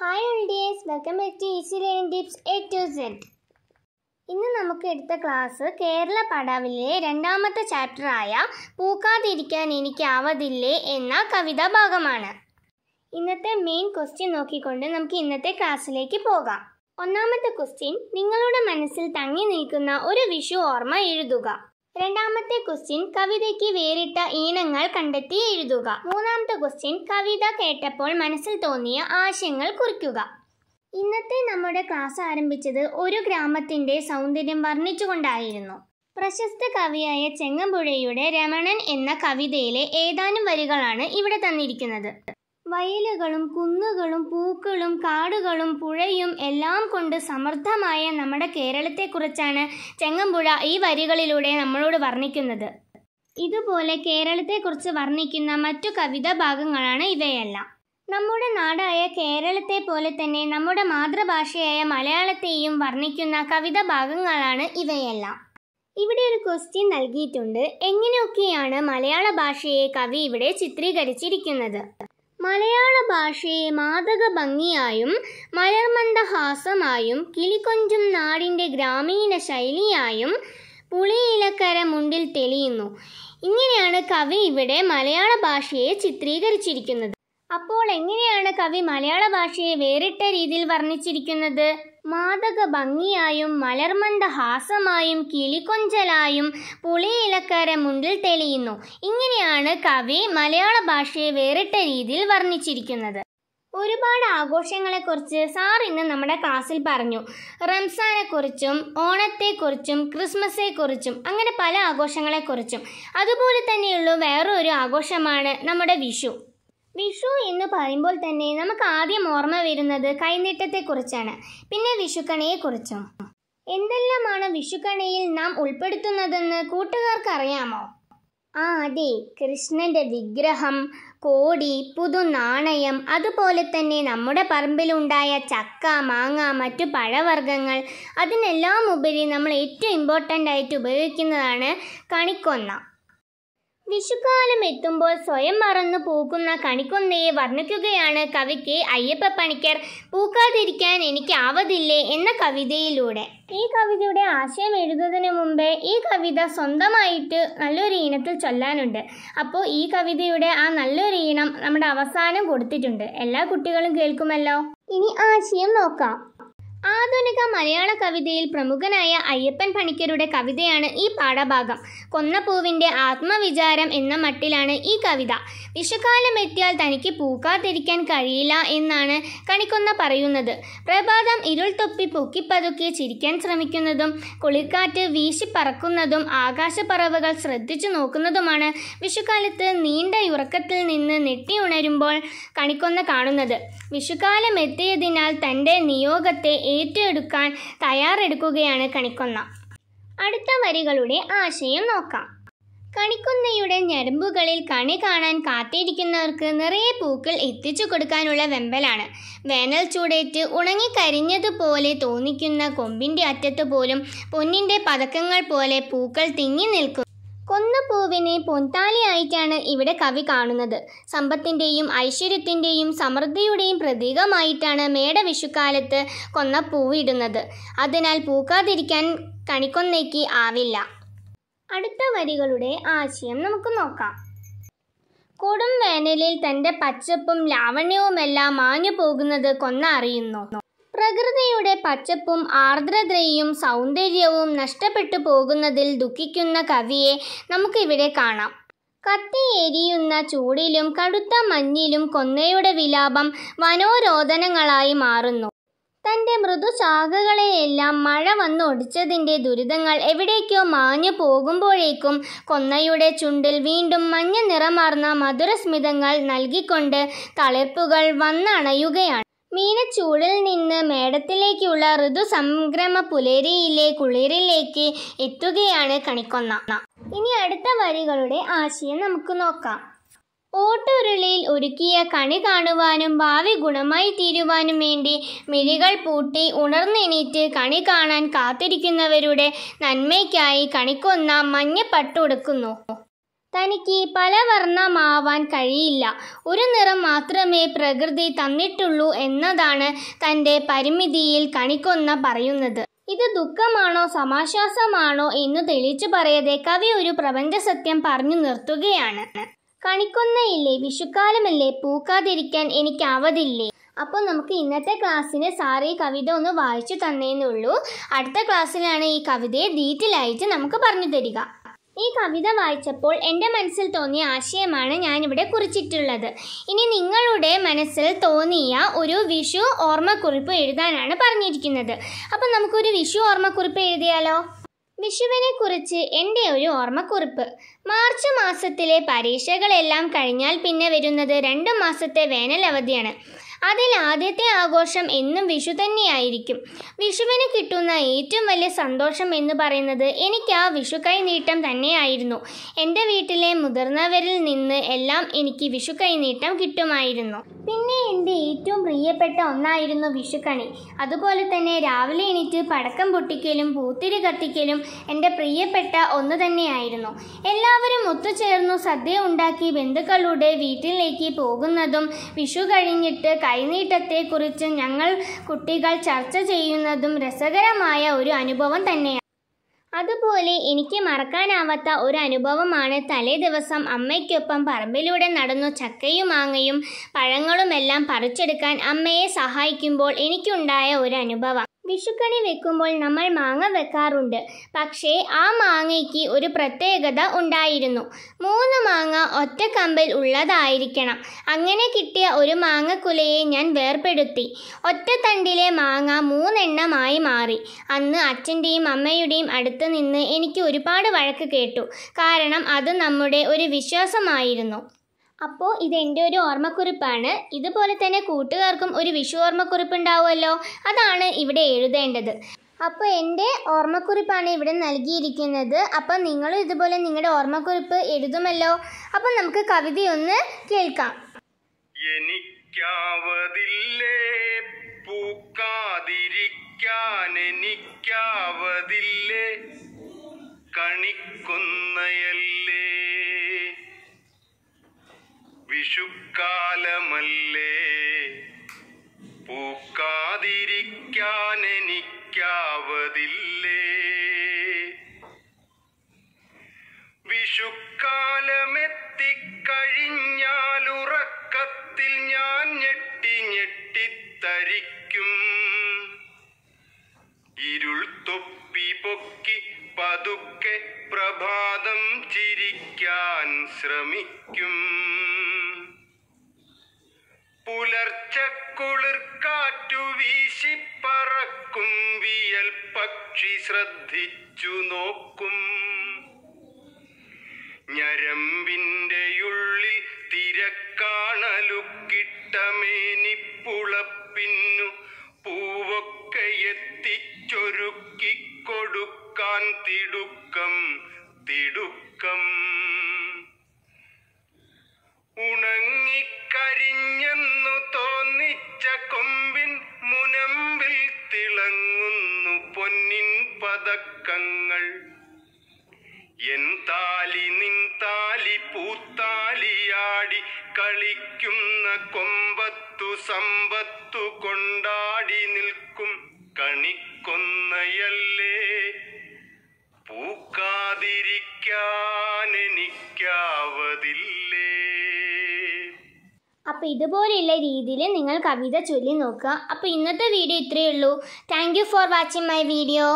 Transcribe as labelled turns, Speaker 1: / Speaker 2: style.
Speaker 1: hi all dears welcome back to easy learning tips A to Z ഇന്ന് നമുക്ക് എടുത്ത class Kerala പടാവിലെ രണ്ടാമത്തെ ചാപ്റ്ററായ പൂക്കാതിരിക്കാൻ എനിക്കാവതില്ലേ എന്ന കവിതാ ഭാഗമാണ് ഇന്നത്തെ മെയിൻ ക്വസ്റ്റ്യൻ നോക്കിക്കൊണ്ട് നമുക്ക് ഇന്നത്തെ ക്ലാസ്സിലേക്ക് പോകാം ഒന്നാമത്തെ ക്വസ്റ്റ്യൻ നിങ്ങളുടെ മനസ്സിൽ തങ്ങി നിൽക്കുന്ന ഒരു വിഷു ഓർമ്മ എഴുതുക രണ്ടാമത്തെ ക്വസ്റ്റ്യൻ കവിതയ്ക്ക് വേറിട്ട ഈണങ്ങൾ കണ്ടെത്തി എഴുതുക മൂന്നാമത്തെ ക്വസ്റ്റ്യൻ കവിത കേട്ടപ്പോൾ മനസ്സിൽ തോന്നിയ ആശയങ്ങൾ കുറിക്കുക ഇന്നത്തെ നമ്മുടെ ക്ലാസ് ആരംഭിച്ചത് ഒരു ഗ്രാമത്തിൻ്റെ സൗന്ദര്യം വർണ്ണിച്ചുകൊണ്ടായിരുന്നു പ്രശസ്ത കവിയായ ചെങ്ങമ്പുഴയുടെ രമണൻ എന്ന കവിതയിലെ ഏതാനും വരികളാണ് ഇവിടെ തന്നിരിക്കുന്നത് വയലുകളും കുന്നുകളും പൂക്കളും കാടുകളും പുഴയും എല്ലാം കൊണ്ട് സമൃദ്ധമായ നമ്മുടെ കേരളത്തെക്കുറിച്ചാണ് ചെങ്ങമ്പുഴ ഈ വരികളിലൂടെ നമ്മളോട് വർണ്ണിക്കുന്നത് ഇതുപോലെ കേരളത്തെക്കുറിച്ച് വർണ്ണിക്കുന്ന മറ്റു കവിതാ ഭാഗങ്ങളാണ് ഇവയെല്ലാം നമ്മുടെ നാടായ കേരളത്തെ പോലെ തന്നെ നമ്മുടെ മാതൃഭാഷയായ മലയാളത്തെയും വർണ്ണിക്കുന്ന കവിതാ ഭാഗങ്ങളാണ് ഇവയെല്ലാം ഇവിടെ ഒരു ക്വസ്റ്റ്യൻ നൽകിയിട്ടുണ്ട് എങ്ങനെയൊക്കെയാണ് മലയാള ഭാഷയെ കവി ഇവിടെ ചിത്രീകരിച്ചിരിക്കുന്നത് മലയാള ഭാഷയെ മാതക ഭംഗിയായും മലർമന്ദഹാസമായും കിളികൊഞ്ചും നാടിൻ്റെ ഗ്രാമീണ ശൈലിയായും പുളിയിലക്കര മുണ്ടിൽ തെളിയുന്നു ഇങ്ങനെയാണ് കവി ഇവിടെ മലയാള ഭാഷയെ ചിത്രീകരിച്ചിരിക്കുന്നത് അപ്പോൾ എങ്ങനെയാണ് കവി മലയാള ഭാഷയെ വേറിട്ട രീതിയിൽ വർണ്ണിച്ചിരിക്കുന്നത് മാതക ഭംഗിയായും ഹാസമായും കിളികൊഞ്ചലായും പുളിയിലക്കര മുണ്ടിൽ തെളിയുന്നു ഇങ്ങനെയാണ് കവി മലയാള ഭാഷയെ വേറിട്ട രീതിയിൽ വർണ്ണിച്ചിരിക്കുന്നത് ഒരുപാട് ആഘോഷങ്ങളെക്കുറിച്ച് സാർ ഇന്ന് നമ്മുടെ ക്ലാസ്സിൽ പറഞ്ഞു റംസാനെക്കുറിച്ചും ഓണത്തെക്കുറിച്ചും ക്രിസ്മസെക്കുറിച്ചും അങ്ങനെ പല ആഘോഷങ്ങളെക്കുറിച്ചും അതുപോലെ തന്നെയുള്ള വേറൊരു ആഘോഷമാണ് നമ്മുടെ വിഷു വിഷു എന്ന് പറയുമ്പോൾ തന്നെ നമുക്ക് ആദ്യം ഓർമ്മ വരുന്നത് കൈനീട്ടത്തെക്കുറിച്ചാണ് പിന്നെ കുറിച്ചും എന്തെല്ലാമാണ് വിഷുക്കണിയിൽ നാം ഉൾപ്പെടുത്തുന്നതെന്ന് കൂട്ടുകാർക്ക് അറിയാമോ ആ അതെ കൃഷ്ണന്റെ വിഗ്രഹം കോടി പുതു നാണയം അതുപോലെ തന്നെ നമ്മുടെ പറമ്പിലുണ്ടായ ചക്ക മാങ്ങ മറ്റു പഴവർഗ്ഗങ്ങൾ അതിനെല്ലാം ഉപരി നമ്മൾ ഏറ്റവും ഇമ്പോർട്ടൻ്റ് ആയിട്ട് ഉപയോഗിക്കുന്നതാണ് കണിക്കൊന്ന വിഷുക്കാലം എത്തുമ്പോൾ സ്വയം മറന്നു പൂക്കുന്ന കണിക്കൊന്നയെ വർണ്ണിക്കുകയാണ് കവിക്ക് അയ്യപ്പ പണിക്കർ പൂക്കാതിരിക്കാൻ എനിക്കാവതില്ലേ എന്ന കവിതയിലൂടെ ഈ കവിതയുടെ ആശയം എഴുതുന്നതിന് മുമ്പേ ഈ കവിത സ്വന്തമായിട്ട് നല്ലൊരു ഈണത്തിൽ ചൊല്ലാനുണ്ട് അപ്പോൾ ഈ കവിതയുടെ ആ നല്ലൊരു ഈണം നമ്മുടെ അവസാനം കൊടുത്തിട്ടുണ്ട് എല്ലാ കുട്ടികളും കേൾക്കുമല്ലോ ഇനി ആശയം നോക്കാം ആധുനിക മലയാള കവിതയിൽ പ്രമുഖനായ അയ്യപ്പൻ പണിക്കരുടെ കവിതയാണ് ഈ പാഠഭാഗം കൊന്നപ്പൂവിൻ്റെ ആത്മവിചാരം എന്ന മട്ടിലാണ് ഈ കവിത വിഷകാലം എത്തിയാൽ തനിക്ക് പൂക്കാതിരിക്കാൻ കഴിയില്ല എന്നാണ് കണിക്കൊന്ന പറയുന്നത് പ്രഭാതം ഇരുൾ തൊപ്പി പൊക്കിപ്പതുക്കി ചിരിക്കാൻ ശ്രമിക്കുന്നതും കുളിക്കാറ്റ് വീശി പറക്കുന്നതും ആകാശപ്പറവുകൾ ശ്രദ്ധിച്ചു നോക്കുന്നതുമാണ് വിഷുക്കാലത്ത് നീണ്ട ഉറക്കത്തിൽ നിന്ന് നെട്ടി ഉണരുമ്പോൾ കണിക്കൊന്ന കാണുന്നത് വിഷുകാലം എത്തിയതിനാൽ തൻ്റെ നിയോഗത്തെ ഏറ്റെടുക്കാൻ തയ്യാറെടുക്കുകയാണ് കണിക്കൊന്ന അടുത്ത വരികളുടെ ആശയം നോക്കാം കണിക്കുന്നയുടെ ഞരമ്പുകളിൽ കണി കാണാൻ കാത്തിരിക്കുന്നവർക്ക് നിറയെ പൂക്കൾ എത്തിച്ചു കൊടുക്കാനുള്ള വെമ്പലാണ് വേനൽ ചൂടേറ്റ് ഉണങ്ങിക്കരിഞ്ഞതുപോലെ തോന്നിക്കുന്ന കൊമ്പിൻ്റെ അറ്റത്ത് പോലും പൊന്നിൻ്റെ പതക്കങ്ങൾ പോലെ പൂക്കൾ തിങ്ങി നിൽക്കും യേശുവിനെ പൊന്താലിയായിട്ടാണ് ഇവിടെ കവി കാണുന്നത് സമ്പത്തിൻ്റെയും ഐശ്വര്യത്തിൻ്റെയും സമൃദ്ധിയുടെയും പ്രതീകമായിട്ടാണ് വിഷുക്കാലത്ത് കൊന്ന പൂവിടുന്നത് അതിനാൽ പൂക്കാതിരിക്കാൻ കണിക്കൊന്നേക്ക് ആവില്ല അടുത്ത വരികളുടെ ആശയം നമുക്ക് നോക്കാം കൊടും വേനലിൽ തൻ്റെ പച്ചപ്പും ലാവണ്യവുമെല്ലാം മാഞ്ഞു പോകുന്നത് കൊന്ന അറിയുന്നു പ്രകൃതിയുടെ പച്ചപ്പും ആർദ്രതയും സൗന്ദര്യവും നഷ്ടപ്പെട്ടു പോകുന്നതിൽ ദുഃഖിക്കുന്ന കവിയെ നമുക്കിവിടെ കാണാം കത്തി എരിയുന്ന ചൂടിലും കടുത്ത മഞ്ഞിലും കൊന്നയുടെ വിലാപം വനോരോധനങ്ങളായി മാറുന്നു തൻ്റെ മൃദുശാഖകളെയെല്ലാം മഴ വന്നൊടിച്ചതിൻ്റെ ദുരിതങ്ങൾ എവിടേക്കോ മാഞ്ഞു പോകുമ്പോഴേക്കും കൊന്നയുടെ ചുണ്ടിൽ വീണ്ടും മഞ്ഞ നിറമാർന്ന മധുരസ്മിതങ്ങൾ നൽകിക്കൊണ്ട് തളിർപ്പുകൾ വന്നണയുകയാണ് മീനച്ചൂടിൽ നിന്ന് മേടത്തിലേക്കുള്ള ഋതുസംക്രമ പുലരിയിലെ കുളിരിലേക്ക് എത്തുകയാണ് കണിക്കൊന്ന ഇനി അടുത്ത വരികളുടെ ആശയം നമുക്ക് നോക്കാം ഓട്ടുരുളിയിൽ ഒരുക്കിയ കണി കാണുവാനും ഭാവി ഗുണമായി തീരുവാനും വേണ്ടി മിഴികൾ പൂട്ടി ഉണർന്നെണീറ്റ് കണി കാണാൻ കാത്തിരിക്കുന്നവരുടെ നന്മയ്ക്കായി കണിക്കൊന്ന മഞ്ഞ പട്ടുടുക്കുന്നു തനിക്ക് പല വർണ്ണമാവാൻ കഴിയില്ല ഒരു നിറം മാത്രമേ പ്രകൃതി തന്നിട്ടുള്ളൂ എന്നതാണ് തൻ്റെ പരിമിതിയിൽ കണിക്കൊന്ന പറയുന്നത് ഇത് ദുഃഖമാണോ സമാശ്വാസമാണോ എന്ന് തെളിച്ചു പറയതെ കവി ഒരു പ്രപഞ്ച സത്യം പറഞ്ഞു നിർത്തുകയാണ് കണിക്കൊന്നയില്ലേ വിഷുക്കാലമല്ലേ പൂക്കാതിരിക്കാൻ എനിക്ക് അവധില്ലേ അപ്പോൾ നമുക്ക് ഇന്നത്തെ ക്ലാസ്സിന് സാറ് ഈ കവിത ഒന്ന് വായിച്ചു തന്നേന്നുള്ളൂ അടുത്ത ക്ലാസ്സിലാണ് ഈ കവിതയെ ഡീറ്റെയിൽ ആയിട്ട് നമുക്ക് പറഞ്ഞു തരിക ഈ കവിത വായിച്ചപ്പോൾ എൻ്റെ മനസ്സിൽ തോന്നിയ ആശയമാണ് ഞാനിവിടെ കുറിച്ചിട്ടുള്ളത് ഇനി നിങ്ങളുടെ മനസ്സിൽ തോന്നിയ ഒരു വിഷു ഓർമ്മക്കുറിപ്പ് എഴുതാനാണ് പറഞ്ഞിരിക്കുന്നത് അപ്പം നമുക്കൊരു വിഷു ഓർമ്മക്കുറിപ്പ് എഴുതിയാലോ വിഷുവിനെ കുറിച്ച് എൻ്റെ ഒരു ഓർമ്മക്കുറിപ്പ് മാർച്ച് മാസത്തിലെ പരീക്ഷകളെല്ലാം കഴിഞ്ഞാൽ പിന്നെ വരുന്നത് രണ്ട് മാസത്തെ വേനൽ അവധിയാണ് അതിൽ ആദ്യത്തെ ആഘോഷം എന്നും വിഷു തന്നെയായിരിക്കും വിഷുവിന് കിട്ടുന്ന ഏറ്റവും വലിയ സന്തോഷം എന്ന് പറയുന്നത് എനിക്ക് ആ വിഷുക്കൈ നീട്ടം തന്നെയായിരുന്നു എൻ്റെ വീട്ടിലെ മുതിർന്നവരിൽ നിന്ന് എല്ലാം എനിക്ക് വിഷുക്കൈ നീട്ടം കിട്ടുമായിരുന്നു പിന്നെ എൻ്റെ ഏറ്റവും പ്രിയപ്പെട്ട ഒന്നായിരുന്നു വിഷുക്കണി അതുപോലെ തന്നെ രാവിലെ എണീറ്റ് പടക്കം പൊട്ടിക്കലും പൂത്തിരി കത്തിക്കലും എൻ്റെ പ്രിയപ്പെട്ട ഒന്ന് തന്നെയായിരുന്നു എല്ലാവരും ഒത്തുചേർന്നു സദ്യ ഉണ്ടാക്കി ബന്ധുക്കളുടെ വീട്ടിലേക്ക് പോകുന്നതും വിഷു കഴിഞ്ഞിട്ട് കൈനീട്ടത്തെക്കുറിച്ച് ഞങ്ങൾ കുട്ടികൾ ചർച്ച ചെയ്യുന്നതും രസകരമായ ഒരു അനുഭവം തന്നെയാണ് അതുപോലെ എനിക്ക് മറക്കാനാവാത്ത ഒരു അനുഭവമാണ് തലേ ദിവസം അമ്മയ്ക്കൊപ്പം പറമ്പിലൂടെ നടന്നു ചക്കയും മാങ്ങയും പഴങ്ങളുമെല്ലാം പറിച്ചെടുക്കാൻ അമ്മയെ സഹായിക്കുമ്പോൾ എനിക്കുണ്ടായ ഒരു അനുഭവം വിഷുക്കണി വെക്കുമ്പോൾ നമ്മൾ മാങ്ങ വെക്കാറുണ്ട് പക്ഷേ ആ മാങ്ങയ്ക്ക് ഒരു പ്രത്യേകത ഉണ്ടായിരുന്നു മൂന്ന് മാങ്ങ ഒറ്റ കമ്പിൽ ഉള്ളതായിരിക്കണം അങ്ങനെ കിട്ടിയ ഒരു മാങ്ങക്കുലയെ ഞാൻ വേർപെടുത്തി ഒറ്റ തണ്ടിലെ മാങ്ങ മൂന്നെണ്ണമായി മാറി അന്ന് അച്ഛൻ്റെയും അമ്മയുടെയും അടുത്ത് നിന്ന് എനിക്ക് ഒരുപാട് വഴക്ക് കേട്ടു കാരണം അത് നമ്മുടെ ഒരു വിശ്വാസമായിരുന്നു അപ്പോൾ ഇതെൻ്റെ ഒരു ഓർമ്മക്കുറിപ്പാണ് ഇതുപോലെ തന്നെ കൂട്ടുകാർക്കും ഒരു വിഷു ഓർമ്മക്കുറിപ്പ് ഉണ്ടാവുമല്ലോ അതാണ് ഇവിടെ എഴുതേണ്ടത് അപ്പോൾ എൻ്റെ ഓർമ്മക്കുറിപ്പാണ് ഇവിടെ നൽകിയിരിക്കുന്നത് അപ്പോൾ നിങ്ങളും ഇതുപോലെ നിങ്ങളുടെ ഓർമ്മക്കുറിപ്പ് എഴുതുമല്ലോ അപ്പോൾ നമുക്ക് കവിതയൊന്ന് കേൾക്കാം
Speaker 2: എനിക്കാവതില്ലേ പൂക്കാതിരിക്കാൻ എനിക്കാവതില്ലേ വിഷുക്കാലമല്ലേ പൂക്കാതിരിക്കാൻ എനിക്കാവതില്ലേ വിഷുക്കാലമെത്തിക്കഴിഞ്ഞാലുറക്കത്തിൽ ഞാൻ ഞെട്ടി ഞെട്ടിത്തരിക്കും ഇരുൾ തൊപ്പി പൊക്കി പതുക്കെ പ്രഭാതം ചിരിക്കാൻ ശ്രമിക്കും പക്ഷിപ്പറക്കും വിയൽ പക്ഷി ശ്രദ്ധിച്ചു നോക്കും ഞരമ്പിൻ്റെയുള്ളിൽ തിരക്കാണലുക്കിട്ടമേനിപ്പുളപ്പിന്നു പൂവൊക്കെ എത്തിച്ചൊരുക്കിക്കൊടുക്കാൻ തിടുക്കം തിടുക്കം പതക്കങ്ങൾ എൻ താലി നിൻ താലി പൂത്താലിയാടി കളിക്കുന്ന കൊമ്പത്തു സമ്പത്തു കൊണ്ടാടി നിൽക്കും കണിക്കൊന്നയല്ലേ പൂക്കാതിരിക്കാൻ എനിക്കാവതില്ലേ
Speaker 1: ഇതുപോലെയുള്ള രീതിയിൽ നിങ്ങൾ കവിത ചൊല്ലി നോക്കുക അപ്പൊ ഇന്നത്തെ വീഡിയോ ഇത്രയേ ഉള്ളൂ thank you for watching my video